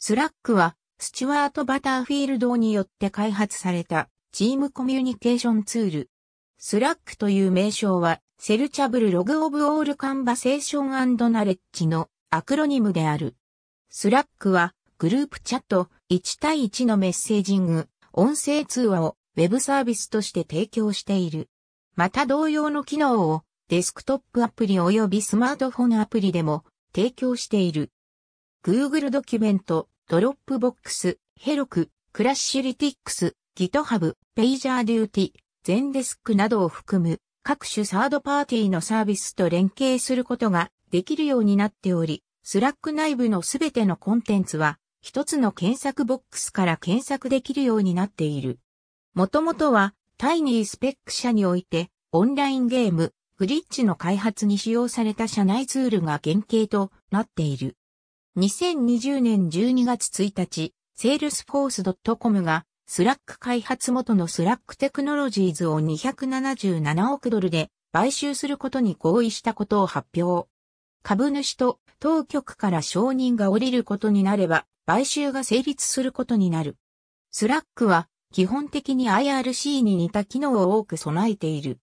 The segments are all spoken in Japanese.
スラックは、スチュワート・バターフィールドによって開発されたチームコミュニケーションツール。スラックという名称は、セルチャブル・ログ・オブ・オール・カンバセーション・ナレッジのアクロニムである。スラックは、グループチャット、1対1のメッセージング、音声通話をウェブサービスとして提供している。また同様の機能をデスクトップアプリ及びスマートフォンアプリでも提供している。Google ドキュメント、ドロップボックス、ヘロク、クラッシュリティックス、GitHub、ペイジャーデューティ、ゼンデスクなどを含む各種サードパーティーのサービスと連携することができるようになっており、スラック内部のすべてのコンテンツは一つの検索ボックスから検索できるようになっている。もともとはタイニースペック社においてオンラインゲーム、グリッチの開発に使用された社内ツールが原型となっている。2020年12月1日、salesforce.com が、スラック開発元のスラックテクノロジーズを277億ドルで買収することに合意したことを発表。株主と当局から承認が下りることになれば、買収が成立することになる。スラックは、基本的に IRC に似た機能を多く備えている。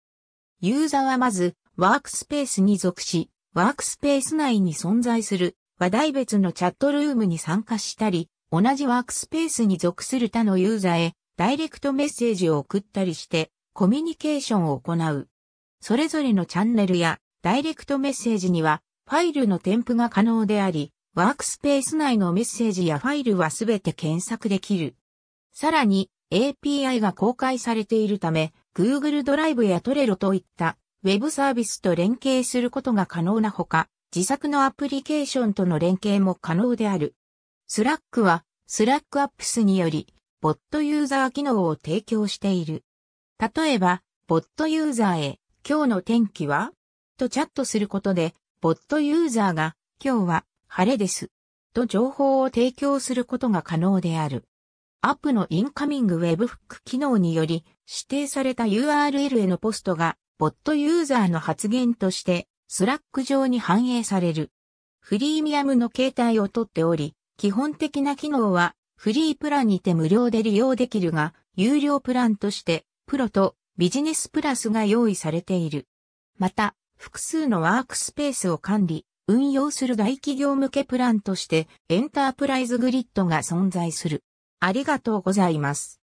ユーザーはまず、ワークスペースに属し、ワークスペース内に存在する話題別のチャットルームに参加したり、同じワークスペースに属する他のユーザーへダイレクトメッセージを送ったりしてコミュニケーションを行う。それぞれのチャンネルやダイレクトメッセージにはファイルの添付が可能であり、ワークスペース内のメッセージやファイルはすべて検索できる。さらに API が公開されているため、Google ドライブやトレロといった Web サービスと連携することが可能なほか、自作のアプリケーションとの連携も可能である。スラックは、スラックアップスにより、ボットユーザー機能を提供している。例えば、ボットユーザーへ、今日の天気はとチャットすることで、ボットユーザーが、今日は晴れです。と情報を提供することが可能である。アップのインカミングウェブフック機能により指定された URL へのポストがボットユーザーの発言としてスラック上に反映される。フリーミアムの形態をとっており、基本的な機能はフリープランにて無料で利用できるが、有料プランとしてプロとビジネスプラスが用意されている。また、複数のワークスペースを管理、運用する大企業向けプランとしてエンタープライズグリッドが存在する。ありがとうございます。